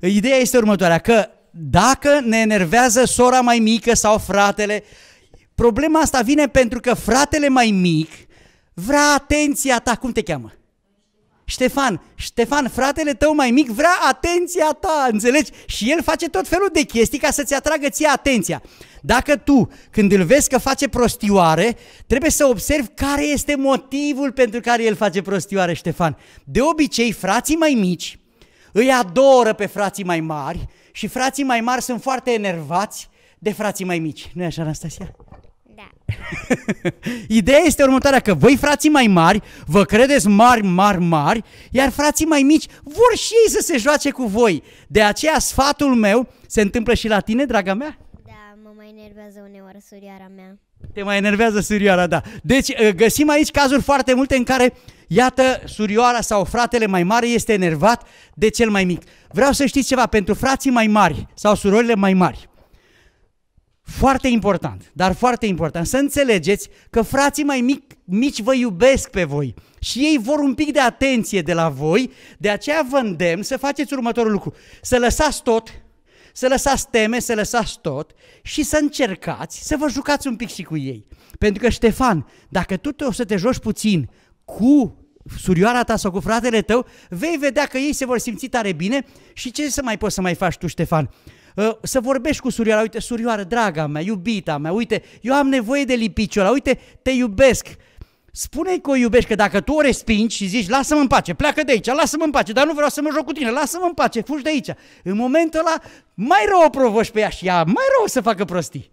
Ideea este următoarea, că dacă ne enervează sora mai mică sau fratele, problema asta vine pentru că fratele mai mic vrea atenția ta. Cum te cheamă? Ștefan, Ștefan, fratele tău mai mic vrea atenția ta, înțelegi? Și el face tot felul de chestii ca să-ți atragă ție atenția. Dacă tu, când îl vezi că face prostioare, trebuie să observi care este motivul pentru care el face prostioare, Ștefan. De obicei, frații mai mici îi adoră pe frații mai mari și frații mai mari sunt foarte enervați de frații mai mici. nu e așa, Anastasia? Da. Ideea este următoarea, că voi frații mai mari vă credeți mari, mari, mari, iar frații mai mici vor și ei să se joace cu voi. De aceea sfatul meu se întâmplă și la tine, draga mea? Da, mă mai enervează uneori surioara mea. Te mai enervează surioara, da. Deci eh, găsim aici cazuri foarte multe în care Iată, surioara sau fratele mai mare este enervat de cel mai mic. Vreau să știți ceva, pentru frații mai mari sau surorile mai mari, foarte important, dar foarte important, să înțelegeți că frații mai mic, mici vă iubesc pe voi și ei vor un pic de atenție de la voi, de aceea vă îndemn să faceți următorul lucru, să lăsați tot, să lăsați teme, să lăsați tot și să încercați să vă jucați un pic și cu ei. Pentru că, Ștefan, dacă tu te o să te joci puțin cu surioara ta sau cu fratele tău, vei vedea că ei se vor simți tare bine și ce să mai poți să mai faci tu, Ștefan? Uh, să vorbești cu surioara, uite, surioară, draga mea, iubita mea, uite, eu am nevoie de lipiciul ăla, uite, te iubesc. Spune-i că o iubești, că dacă tu o respingi și zici, lasă-mă în pace, pleacă de aici, lasă-mă în pace, dar nu vreau să mă joc cu tine, lasă-mă în pace, fugi de aici. În momentul ăla, mai rău o provoși pe ea și ea, mai rău o să facă prostii.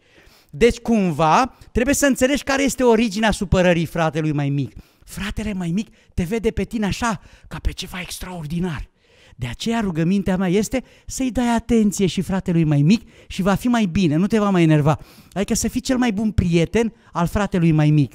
Deci, cumva, trebuie să înțelegi care este originea supărării fratelui mai mic fratele mai mic te vede pe tine așa, ca pe ceva extraordinar. De aceea rugămintea mea este să-i dai atenție și fratelui mai mic și va fi mai bine, nu te va mai enerva. Adică să fii cel mai bun prieten al fratelui mai mic.